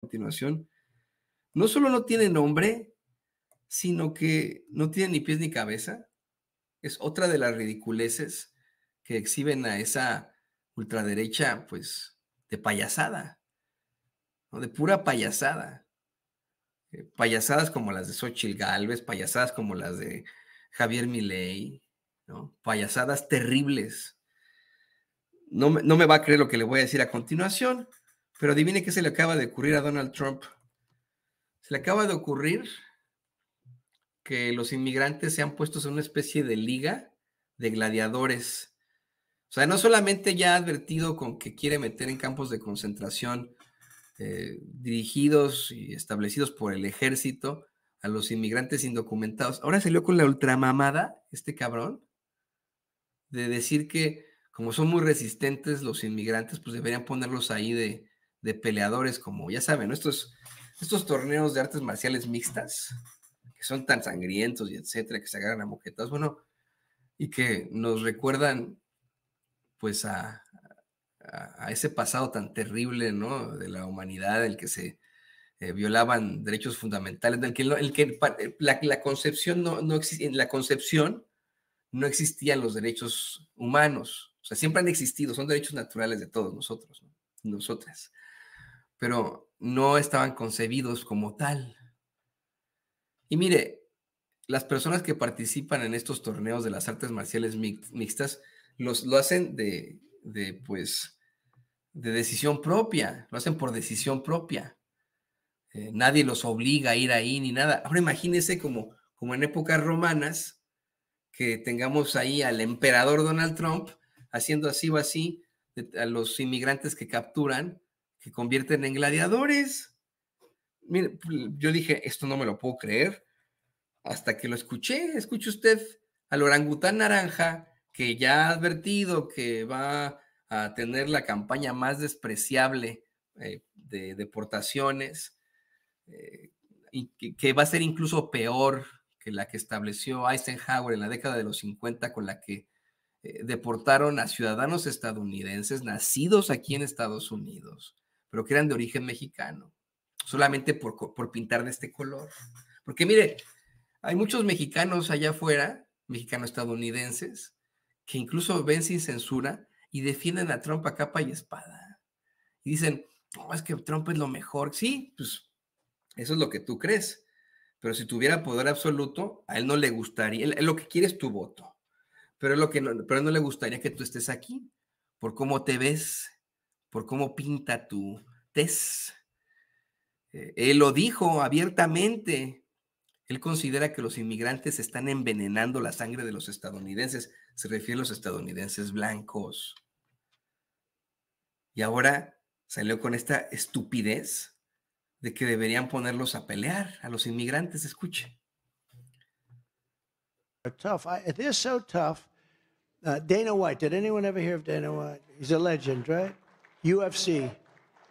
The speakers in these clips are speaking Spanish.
continuación, no solo no tiene nombre, sino que no tiene ni pies ni cabeza. Es otra de las ridiculeces que exhiben a esa ultraderecha, pues, de payasada, de pura payasada. Eh, payasadas como las de Xochitl Galvez, payasadas como las de Javier Milei, payasadas terribles. No, no me va a creer lo que le voy a decir a continuación, pero adivine qué se le acaba de ocurrir a Donald Trump. Se le acaba de ocurrir que los inmigrantes se han puesto en una especie de liga de gladiadores. O sea, no solamente ya ha advertido con que quiere meter en campos de concentración eh, dirigidos y establecidos por el ejército a los inmigrantes indocumentados. Ahora salió con la ultramamada, este cabrón, de decir que como son muy resistentes los inmigrantes, pues deberían ponerlos ahí de, de peleadores como, ya saben, estos, torneos de artes marciales mixtas, que son tan sangrientos y etcétera, que se agarran a moquetas, bueno, y que nos recuerdan pues a, ese pasado tan terrible, ¿no? De la humanidad, el que se eh, violaban derechos fundamentales, el que eh, la, concepción no, no en la concepción no existían los derechos humanos, o sea, siempre han existido, son derechos naturales de todos nosotros, ¿no? nosotras pero no estaban concebidos como tal. Y mire, las personas que participan en estos torneos de las artes marciales mixtas los, lo hacen de, de, pues, de decisión propia, lo hacen por decisión propia. Eh, nadie los obliga a ir ahí ni nada. Ahora imagínense como, como en épocas romanas, que tengamos ahí al emperador Donald Trump haciendo así o así a los inmigrantes que capturan que convierten en gladiadores. Mire, yo dije, esto no me lo puedo creer, hasta que lo escuché. Escuche usted al orangután naranja, que ya ha advertido que va a tener la campaña más despreciable eh, de deportaciones, eh, y que, va a ser incluso peor que la que estableció Eisenhower en la década de los 50, con la que eh, deportaron a ciudadanos estadounidenses nacidos aquí en Estados Unidos, pero que eran de origen mexicano, solamente por, pintar de este color. Porque mire, hay muchos mexicanos allá afuera, mexicano-estadounidenses, que incluso ven sin censura y defienden a Trump a capa y espada. Y dicen, no, es que Trump es lo mejor. Sí, pues eso es lo que tú crees. Pero si tuviera poder absoluto, a él no le gustaría, lo que quiere es tu voto. Pero, lo que pero no le gustaría que tú estés aquí por cómo te ves, por cómo pinta tu test. Eh, él lo dijo abiertamente. Él considera que los inmigrantes están envenenando la sangre de los estadounidenses. Se refiere a los estadounidenses blancos. Y ahora salió con esta estupidez de que deberían ponerlos a pelear a los inmigrantes. Escuche. Tough. I, so tough. Uh, Dana White. Did anyone ever hear of Dana White? He's a legend, right? UFC,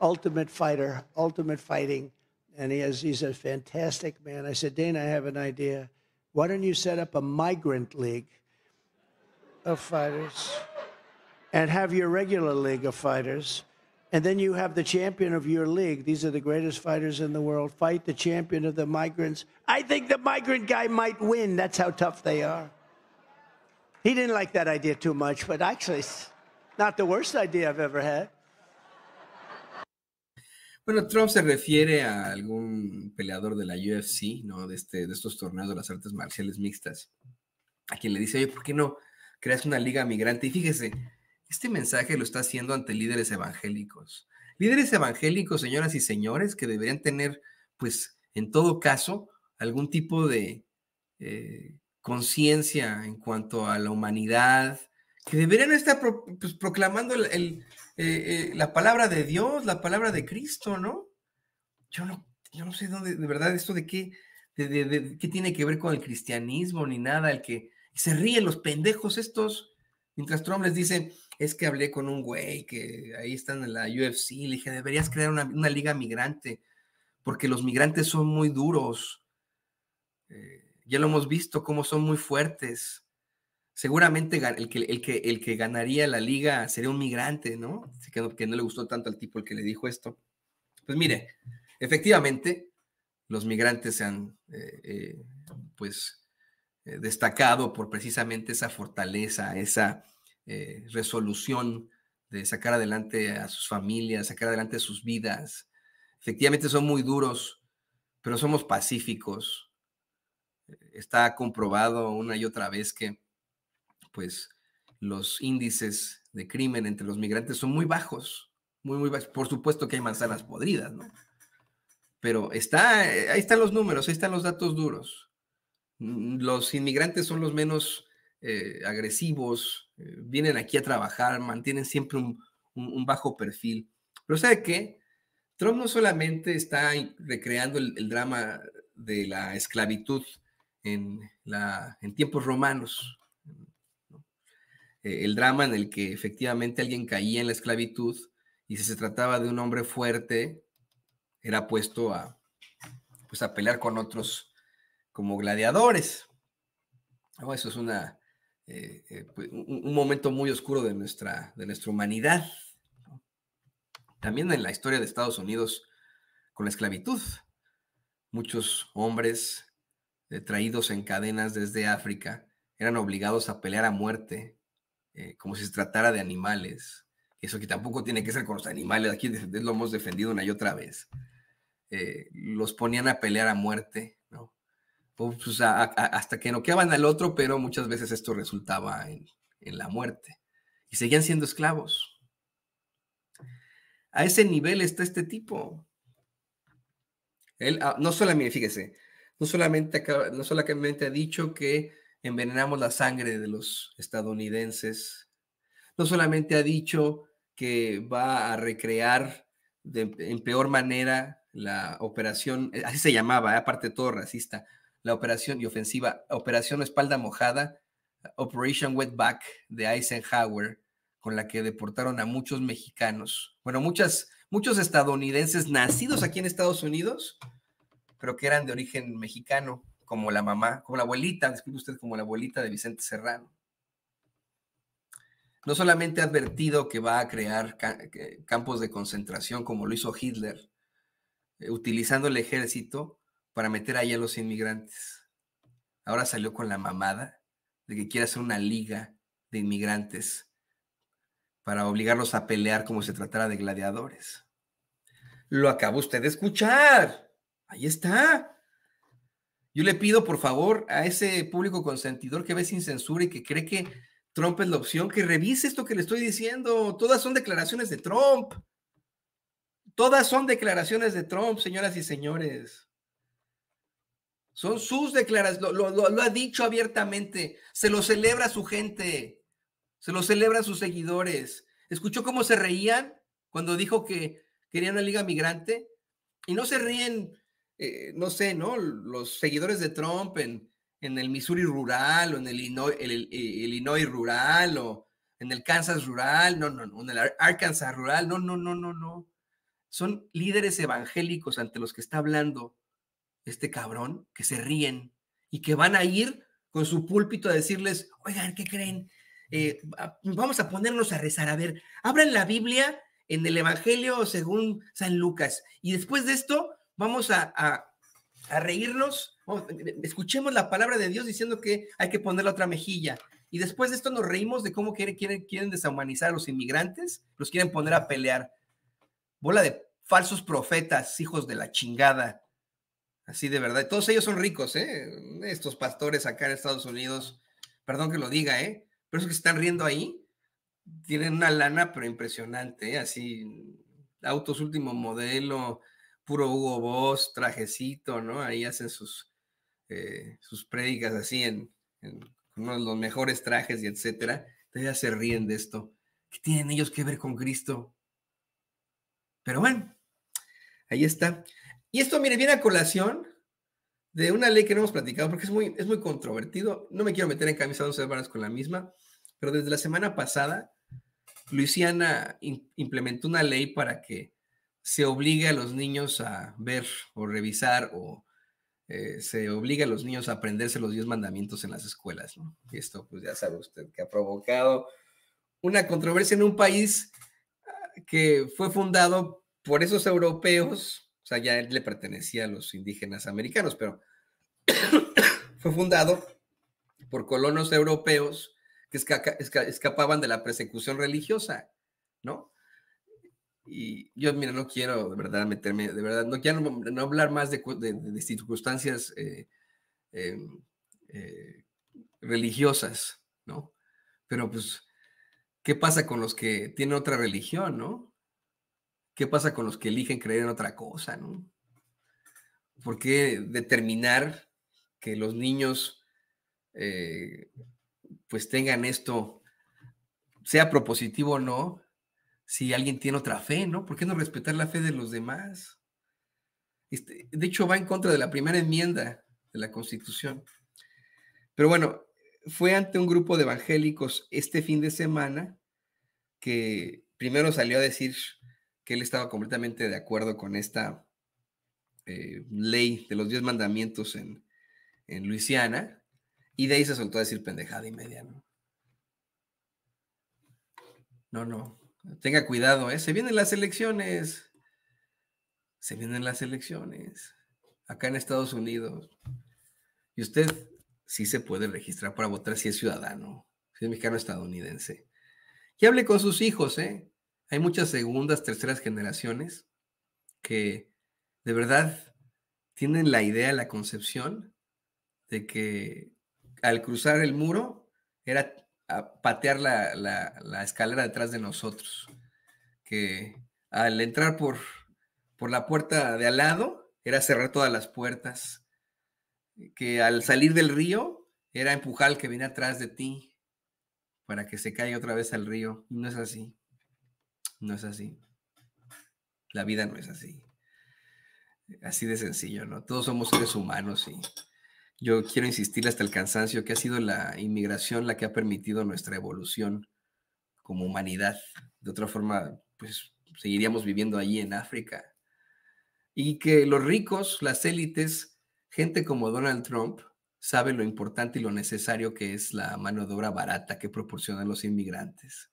Ultimate Fighter, Ultimate Fighting, and he has, he's a fantastic man. I said, Dana, I have an idea. Why don't you set up a migrant league of fighters and have your regular league of fighters? And then you have the champion of your league. These are the greatest fighters in the world. Fight the champion of the migrants. I think the migrant guy might win. That's how tough they are. He didn't like that idea too much, but actually, it's not the worst idea I've ever had. Bueno, Trump se refiere a algún peleador de la UFC, ¿no? De, este, de estos torneos de las artes marciales mixtas, a quien le dice, oye, ¿por qué no creas una liga migrante? Y fíjese, este mensaje lo está haciendo ante líderes evangélicos. Líderes evangélicos, señoras y señores, que deberían tener, pues, en todo caso, algún tipo de eh, conciencia en cuanto a la humanidad, que deberían estar pues, proclamando el eh, eh, la palabra de Dios, la palabra de Cristo, ¿no? Yo no, yo no sé dónde, de verdad, esto de qué, de, qué tiene que ver con el cristianismo ni nada, el que se ríen los pendejos estos. Mientras Trump les dice, es que hablé con un güey que ahí están en la UFC, le dije, deberías crear una, liga migrante, porque los migrantes son muy duros. Eh, ya lo hemos visto, cómo son muy fuertes seguramente el que, el, que, ganaría la liga sería un migrante, ¿no? Así que, no, que no le gustó tanto al tipo el que le dijo esto. Pues mire, efectivamente, los migrantes se han, eh, eh, pues, eh, destacado por precisamente esa fortaleza, esa resolución de sacar adelante a sus familias, sacar adelante sus vidas. Efectivamente son muy duros, pero somos pacíficos. Está comprobado una y otra vez que pues los índices de crimen entre los migrantes son muy bajos, muy, muy bajos. Por supuesto que hay manzanas podridas, ¿no? Pero está, eh, ahí están los números, ahí están los datos duros. Mm, los inmigrantes son los menos eh, agresivos, eh, vienen aquí a trabajar, mantienen siempre un, bajo perfil. Pero ¿sabe qué? Trump no solamente está recreando el, drama de la esclavitud en tiempos romanos, eh, el drama en el que efectivamente alguien caía en la esclavitud y si se trataba de un hombre fuerte, era puesto a, pues a pelear con otros como gladiadores. eso es una, eh, eh, pues, un, momento muy oscuro de nuestra, de nuestra humanidad. También en la historia de Estados Unidos con la esclavitud. Muchos hombres traídos en cadenas desde África eran obligados a pelear a muerte eh, como si se tratara de animales. Eso que tampoco tiene que ser con los animales, aquí lo hemos defendido una y otra vez. Eh, los ponían a pelear a muerte, ¿no? Pues, pues, hasta que noqueaban al otro, pero muchas veces esto resultaba en, la muerte. Y seguían siendo esclavos. A ese nivel está este tipo. Ah, no solamente, fíjese, no solamente, no solamente ha dicho que envenenamos la sangre de los estadounidenses. No solamente ha dicho que va a recrear en peor manera la operación, eh, así se llamaba, eh, aparte todo racista, la operación y ofensiva, Operación Espalda Mojada, Operation Wetback de Eisenhower, con la que deportaron a muchos mexicanos, bueno, muchas, muchos estadounidenses nacidos aquí en Estados Unidos, pero que eran de origen mexicano como la mamá, como la abuelita, describe usted, como la abuelita de Vicente Serrano. No solamente ha advertido que va a crear campos de concentración como lo hizo Hitler, eh, utilizando el ejército para meter allí a los inmigrantes. Ahora salió con la mamada de que quiere hacer una liga de inmigrantes para obligarlos a pelear como se tratara de gladiadores. Lo acabó usted de escuchar. Ahí está. Yo le pido, por favor, a ese público consentidor que ve sin censura y que cree que Trump es la opción, que revise esto que le estoy diciendo. Todas son declaraciones de Trump. Todas son declaraciones de Trump, señoras y señores. Son sus declaraciones. Lo, ha dicho abiertamente. Se lo celebra su gente. Se lo celebran sus seguidores. ¿Escuchó cómo se reían cuando dijo que quería una liga migrante? Y no se ríen eh, no sé, ¿no? Los seguidores de Trump en, en el Missouri rural o en el, Illinois, eh, rural o en el Kansas rural, no, no, no, en el Arkansas rural, no, no, no, no, no. Son líderes evangélicos ante los que está hablando este cabrón que se ríen y que van a ir con su púlpito a decirles, oigan, ¿qué creen? Eh, vamos a ponernos a rezar. A ver, abran la Biblia en el Evangelio según San Lucas y después de esto vamos a, reírnos, eh, escuchemos la palabra de Dios diciendo que hay que poner la otra mejilla. Y después de esto nos reímos de cómo quieren, quieren, deshumanizar a los inmigrantes, los quieren poner a pelear. Bola de falsos profetas, hijos de la chingada. Así de verdad. Todos ellos son ricos, ¿eh? Estos pastores acá en Estados Unidos, perdón que lo diga, ¿eh? Pero es que están riendo ahí, tienen una lana, pero impresionante, ¿eh? Así, autos último modelo, puro Hugo Boss, trajecito, ¿no? Ahí hacen sus, eh, sus prédicas así en, uno de los mejores trajes y etcétera. Todavía se ríen de esto. ¿Qué tienen ellos que ver con Cristo? Pero bueno, ahí está. Y esto, mire, viene a colación de una ley que no hemos platicado porque es muy, es muy controvertido. No me quiero meter en camisa de con la misma, pero desde la semana pasada, Luisiana implementó una ley para que se obliga a los niños a ver o revisar o eh, se obliga a los niños a aprenderse los diez mandamientos en las escuelas, Y esto, pues ya sabe usted, que ha provocado una controversia en un país ah, que fue fundado por esos europeos, o sea, ya él le pertenecía a los indígenas americanos, pero fue fundado por colonos europeos que escapaban de la persecución religiosa, ¿no? Y yo, mira, no quiero de verdad meterme, de verdad, no quiero no hablar más de, circunstancias eh, em, eh, religiosas, ¿no? Pero pues, ¿qué pasa con los que tienen otra religión, ¿no? ¿Qué pasa con los que eligen creer en otra cosa, ¿no? ¿Por qué determinar que los niños eh, pues tengan esto, sea propositivo o no, si alguien tiene otra fe, ¿no? ¿Por qué no respetar la fe de los demás? Este, de hecho, va en contra de la primera enmienda de la Constitución. Pero bueno, fue ante un grupo de evangélicos este fin de semana que primero salió a decir que él estaba completamente de acuerdo con esta eh, ley de los diez mandamientos en, en Luisiana, y de ahí se soltó a decir pendejada y media, ¿no? No, no, Tenga cuidado, ¿eh? Se vienen las elecciones. Se vienen las elecciones. Acá en Estados Unidos. Y usted sí se puede registrar para votar si es ciudadano, si es mexicano estadounidense. Y hable con sus hijos, ¿eh? Hay muchas segundas, terceras generaciones que de verdad tienen la idea, la concepción de que al cruzar el muro era patear la, escalera detrás de nosotros. Que al entrar por, por la puerta de al lado era cerrar todas las puertas. Que al salir del río era empujar al que viene atrás de ti para que se caiga otra vez al río. no es así. No es así. La vida no es así. Así de sencillo, ¿no? Todos somos seres humanos y yo quiero insistir hasta el cansancio que ha sido la inmigración la que ha permitido nuestra evolución como humanidad. De otra forma, pues seguiríamos viviendo allí en África. Y que los ricos, las élites, gente como Donald Trump, sabe lo importante y lo necesario que es la mano de obra barata que proporcionan los inmigrantes.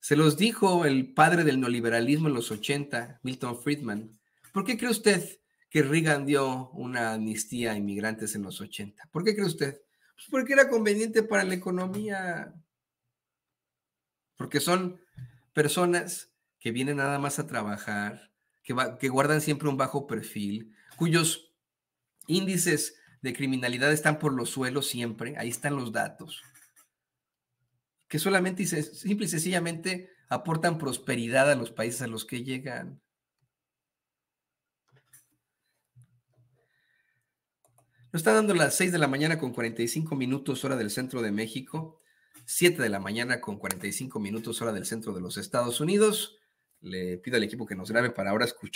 Se los dijo el padre del neoliberalismo en los 80, Milton Friedman. ¿Por qué cree usted que Reagan dio una amnistía a inmigrantes en los 80. ¿Por qué cree usted? Pues porque era conveniente para la economía, porque son personas que vienen nada más a trabajar, que, que guardan siempre un bajo perfil, cuyos índices de criminalidad están por los suelos siempre, ahí están los datos, que solamente y simple y sencillamente aportan prosperidad a los países a los que llegan. Nos está dando las 6 de la mañana con 45 minutos hora del centro de México, 7 de la mañana con 45 minutos hora del centro de los Estados Unidos. Le pido al equipo que nos grabe para ahora escuchar.